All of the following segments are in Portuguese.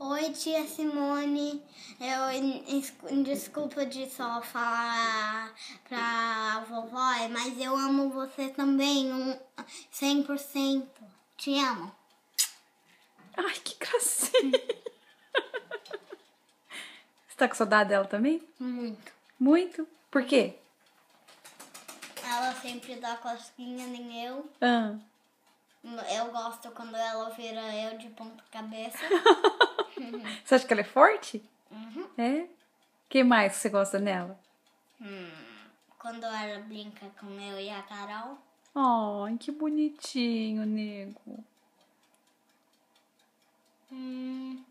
Oi, tia Simone. Eu desculpa de só falar pra vovó, mas eu amo você também, um, 100%. Te amo. Ai, que gracinha. Você tá com saudade dela também? Muito. Muito? Por quê? Ela sempre dá cosquinha nem eu. Ah. Eu gosto quando ela vira eu de ponta cabeça. Você acha que ela é forte? Uhum. É? O que mais você gosta nela? Hum, quando ela brinca com eu e a Carol. Oh, que bonitinho, nego. Hum.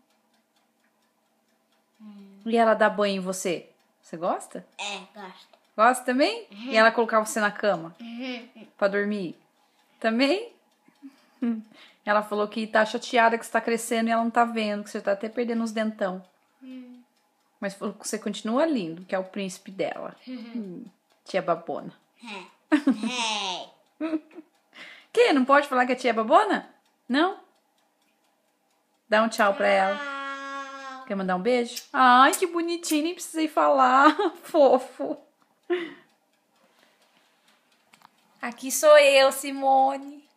Hum. E ela dá banho em você? Você gosta? É, gosto. Gosta também? Uhum. E ela uhum. colocar você na cama? Uhum. Pra dormir? Também? Ela falou que tá chateada que você tá crescendo e ela não tá vendo, que você tá até perdendo os dentão. Hum. Mas falou que você continua lindo, que é o príncipe dela. É. Hum, tia babona. É. que? Não pode falar que a tia babona? Não? Dá um tchau pra ela. Quer mandar um beijo? Ai, que bonitinho, nem precisei falar. Fofo. Aqui sou eu, Simone.